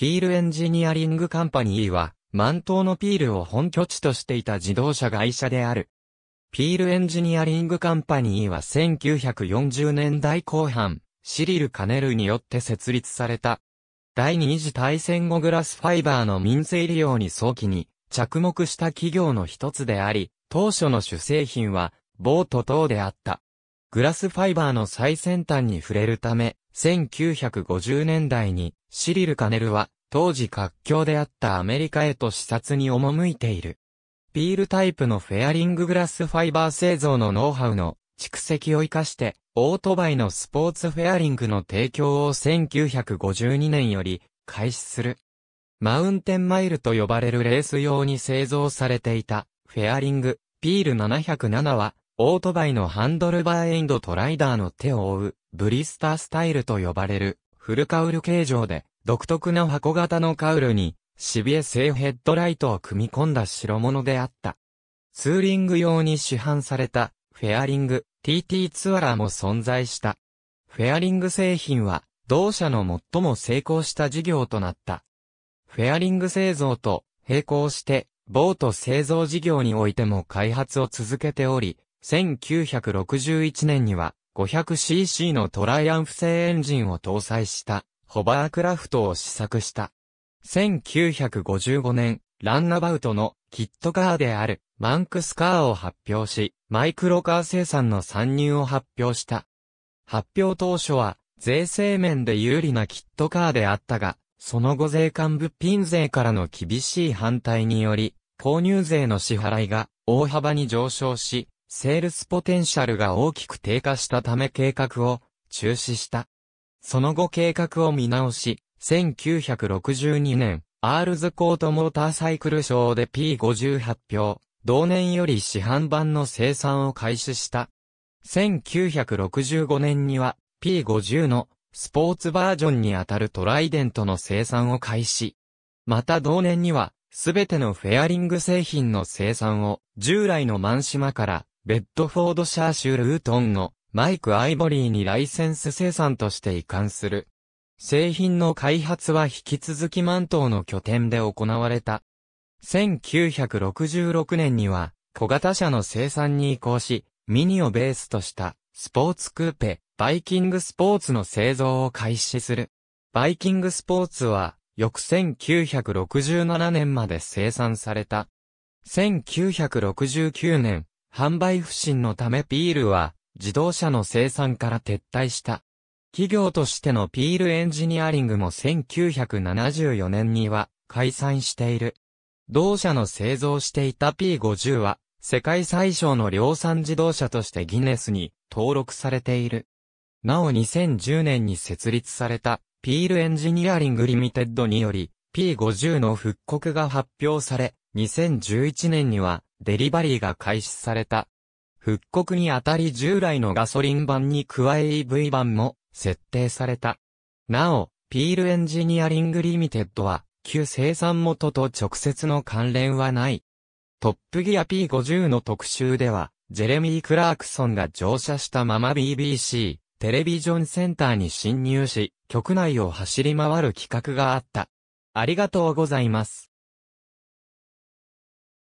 ピールエンジニアリングカンパニーは、満島のピールを本拠地としていた自動車会社である。ピールエンジニアリングカンパニーは1940年代後半、シリル・カネルによって設立された。第二次大戦後グラスファイバーの民生利用に早期に着目した企業の一つであり、当初の主製品はボート等であった。グラスファイバーの最先端に触れるため、1950年代にシリル・カネルは当時活況であったアメリカへと視察に赴いている。ビールタイプのフェアリンググラスファイバー製造のノウハウの蓄積を活かして、オートバイのスポーツフェアリングの提供を1952年より開始する。マウンテンマイルと呼ばれるレース用に製造されていたフェアリング、ピール707は、オートバイのハンドルバーエンドトライダーの手を覆うブリスタースタイルと呼ばれる、フルカウル形状で、独特な箱型のカウルに、シビエ製ヘッドライトを組み込んだ代物であった。ツーリング用に市販された、フェアリング、TT ツアラーも存在した。フェアリング製品は、同社の最も成功した事業となった。フェアリング製造と並行して、ボート製造事業においても開発を続けており、1961年には 500cc のトライアンフ製エンジンを搭載したホバークラフトを試作した。1955年、ランナバウトのキットカーであるマンクスカーを発表し、マイクロカー生産の参入を発表した。発表当初は税制面で有利なキットカーであったが、その後税関物品税からの厳しい反対により、購入税の支払いが大幅に上昇し、セールスポテンシャルが大きく低下したため計画を中止した。その後計画を見直し、1962年、アールズコートモーターサイクルショーで p 5発表、同年より市販版の生産を開始した。1965年には P50 のスポーツバージョンにあたるトライデントの生産を開始。また同年には、すべてのフェアリング製品の生産を従来のマンシマからベッドフォードシャーシュルートンのマイク・アイボリーにライセンス生産として移管する。製品の開発は引き続きマントの拠点で行われた。1966年には小型車の生産に移行し、ミニをベースとしたスポーツクーペ、バイキングスポーツの製造を開始する。バイキングスポーツは翌1967年まで生産された。1969年、販売不振のためピールは自動車の生産から撤退した。企業としてのピールエンジニアリングも1974年には解散している。同社の製造していた P50 は世界最小の量産自動車としてギネスに登録されている。なお2010年に設立されたピールエンジニアリングリミテッドにより P50 の復刻が発表され、2011年にはデリバリーが開始された。復刻にあたり従来のガソリン版に加え EV 版も設定された。なお、ピールエンジニアリングリミテッドは、旧生産元と直接の関連はない。トップギア P50 の特集では、ジェレミー・クラークソンが乗車したまま BBC、テレビジョンセンターに侵入し、局内を走り回る企画があった。ありがとうございます。